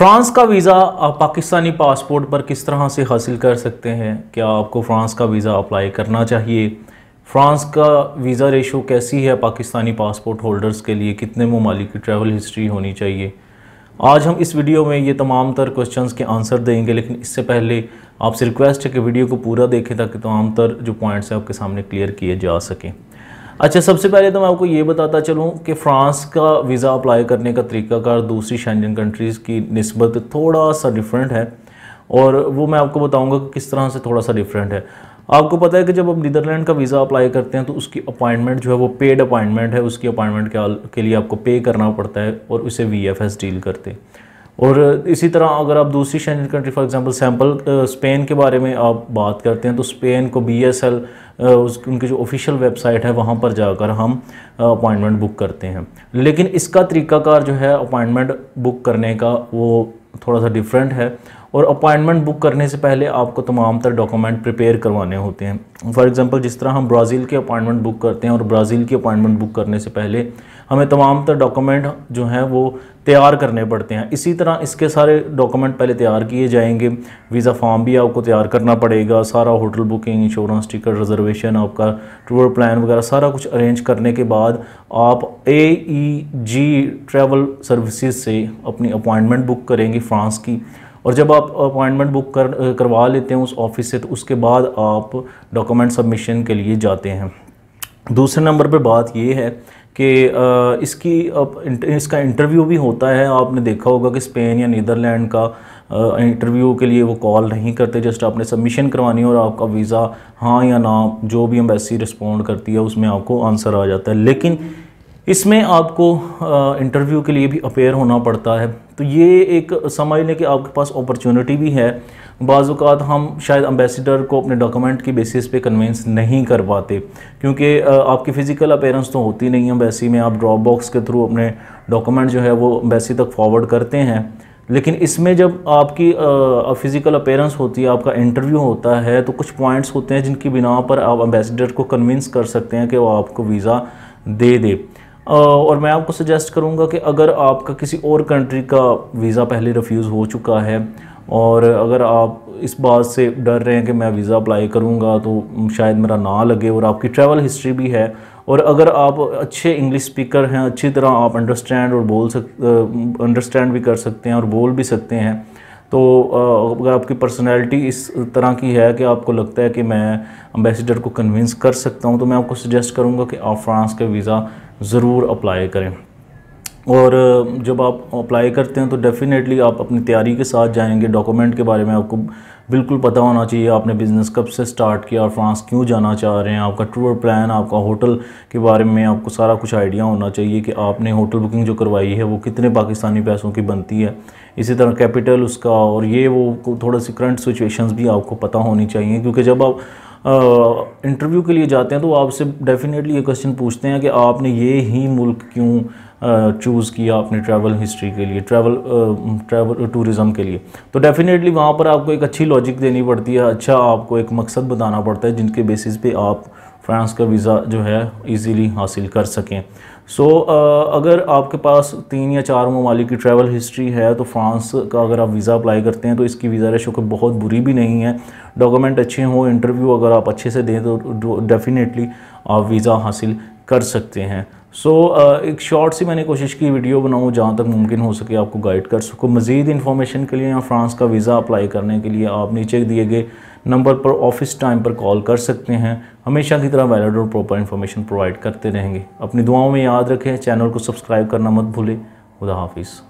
France का visa आप Pakistani passport पर किस तरह से हासिल कर सकते हैं क्या आपको फ्रांस का वीज़ा अप्लाई करना चाहिए फ्रांस का वीज़ा रेशो कैसी है पाकिस्तानी पासपोर्ट होल्डर्स के लिए कितने ममालिक की ट्रैवल हिस्ट्री होनी चाहिए आज हम इस वीडियो में ये तमाम तर क्वेश्चन के आंसर देंगे लेकिन इससे पहले आपसे रिक्वेस्ट है कि वीडियो को पूरा देखें ताकि तमाम तर जो पॉइंट्स हैं आपके सामने क्लियर किए जा सकें अच्छा सबसे पहले तो मैं आपको ये बताता चलूँ कि फ्रांस का वीज़ा अप्लाई करने का तरीक़ाकार दूसरी शैनजन कंट्रीज़ की नस्बत थोड़ा सा डिफरेंट है और वो मैं आपको बताऊँगा कि किस तरह से थोड़ा सा डिफरेंट है आपको पता है कि जब आप नीदरलैंड का वीज़ा अप्लाई करते हैं तो उसकी अपॉइंटमेंट जो है वो पेड अपॉइंटमेंट है उसकी अपॉइंटमेंट के, के लिए आपको पे करना पड़ता है और उसे वी डील करते हैं और इसी तरह अगर आप दूसरी Schengen country for example sample Spain के बारे में आप बात करते हैं तो स्पेन को बी एस एल उनकी जो ऑफिशियल वेबसाइट है वहाँ पर जाकर हम अपॉइंटमेंट uh, बुक करते हैं लेकिन इसका तरीकाकार जो है अपॉइंटमेंट बुक करने का वो थोड़ा सा डिफरेंट है और अपॉइंटमेंट बुक करने से पहले आपको तमाम तर डॉक्यूमेंट प्रिपेयर करवाने होते हैं फॉर एग्ज़ाम्पल जिस तरह हम ब्राज़ील के अपॉइंटमेंट बुक करते हैं और ब्राज़ील की अपॉइंटमेंट बुक करने से पहले हमें तमाम तर डॉक्यूमेंट जो हैं वो तैयार करने पड़ते हैं इसी तरह इसके सारे डॉक्यूमेंट पहले तैयार किए जाएंगे वीज़ा फॉर्म भी आपको तैयार करना पड़ेगा सारा hotel booking insurance ticket reservation आपका टूर प्लान वगैरह सारा कुछ अरेंज करने के बाद आप ए ई जी ट्रैवल सर्विसेज से अपनी अपॉइंटमेंट बुक करेंगे फ्रांस की और जब आप अपॉइंटमेंट बुक कर करवा लेते हैं उस ऑफिस से तो उसके बाद आप डॉक्यूमेंट सबमिशन के लिए जाते हैं दूसरे नंबर पर बात ये है कि इसकी इसका इंटरव्यू भी होता है आपने देखा होगा कि स्पेन या नीदरलैंड का इंटरव्यू के लिए वो कॉल नहीं करते जस्ट आपने सबमिशन करवानी है और आपका वीज़ा हाँ या ना जो भी एम्बेसी रिस्पॉन्ड करती है उसमें आपको आंसर आ जाता है लेकिन इसमें आपको इंटरव्यू के लिए भी अपेयर होना पड़ता है तो ये एक समझ लें कि आपके पास अपॉर्चुनिटी भी है बाज़ात हम शायद अम्बेसडर को अपने डॉक्यूमेंट की बेसिस पे कन्वेंस नहीं कर पाते क्योंकि आपकी फ़िज़िकल अपेयरेंस तो होती नहीं है अम्बेसी में आप ड्रॉप बॉक्स के थ्रू अपने डॉक्यूमेंट जो है वो अम्बेसी तक फॉरवर्ड करते हैं लेकिन इसमें जब आपकी फ़िज़िकल अपेयरेंस होती है आपका इंटरव्यू होता है तो कुछ पॉइंट्स होते हैं जिनकी बिना पर आप अम्बेसडर को कन्विंस कर सकते हैं कि वो आपको वीज़ा दे दे और मैं आपको सजेस्ट करूँगा कि अगर आपका किसी और कंट्री का वीज़ा पहले रिफ्यूज़ हो चुका है और अगर आप इस बात से डर रहे हैं कि मैं वीज़ा अप्लाई करूँगा तो शायद मेरा ना लगे और आपकी ट्रैवल हिस्ट्री भी है और अगर आप अच्छे इंग्लिश स्पीकर हैं अच्छी तरह आप अंडरस्टैंड और बोल सक अंडरस्टैंड भी कर सकते हैं और बोल भी सकते हैं तो अगर आपकी पर्सनैलिटी इस तरह की है कि आपको लगता है कि मैं अम्बेसडर को कन्विंस कर सकता हूँ तो मैं आपको सजेस्ट करूँगा कि आप फ्रांस का वीज़ा ज़रूर अप्लाई करें और जब आप अप्लाई करते हैं तो डेफ़िनेटली आप अपनी तैयारी के साथ जाएंगे डॉक्यूमेंट के बारे में आपको बिल्कुल पता होना चाहिए आपने बिज़नेस कब से स्टार्ट किया और फ्रांस क्यों जाना चाह रहे हैं आपका टूर प्लान आपका होटल के बारे में आपको सारा कुछ आइडिया होना चाहिए कि आपने होटल बुकिंग जो करवाई है वो कितने पाकिस्तानी पैसों की बनती है इसी तरह कैपिटल उसका और ये वो थोड़ा सी करंट सिचुएशन भी आपको पता होनी चाहिए क्योंकि जब आप इंटरव्यू के लिए जाते हैं तो आपसे डेफिनेटली ये क्वेश्चन पूछते हैं कि आपने ये ही मुल्क क्यों चूज़ किया अपने ट्रैवल हिस्ट्री के लिए ट्रैवल ट्रैवल टूरिज़म के लिए तो डेफिनेटली वहाँ पर आपको एक अच्छी लॉजिक देनी पड़ती है अच्छा आपको एक मकसद बताना पड़ता है जिनके बेसिस पे आप फ्रांस का वीज़ा जो है इजीली हासिल कर सकें सो so, uh, अगर आपके पास तीन या चार ममालिक की ट्रैवल हिस्ट्री है तो फ्रांस का अगर आप वीज़ा अप्लाई करते हैं तो इसकी वीज़ा रेशो को बहुत बुरी भी नहीं है डॉक्यूमेंट अच्छे हों इंटरव्यू अगर आप अच्छे से दें तो डेफ़िनेटली तो, आप वीज़ा हासिल कर सकते हैं सो so, uh, एक शॉर्ट सी मैंने कोशिश की वीडियो बनाऊँ जहाँ तक मुमकिन हो सके आपको गाइड कर सको मज़ीद इन्फॉर्मेशन के लिए या फ्रांस का वीज़ा अप्लाई करने के लिए आप नीचे दिए गए नंबर पर ऑफिस टाइम पर कॉल कर सकते हैं हमेशा की तरह वैलिड और प्रॉपर इन्फॉर्मेशन प्रोवाइड करते रहेंगे अपनी दुआओं में याद रखें चैनल को सब्सक्राइब करना मत भूलें खुदा हाफिज़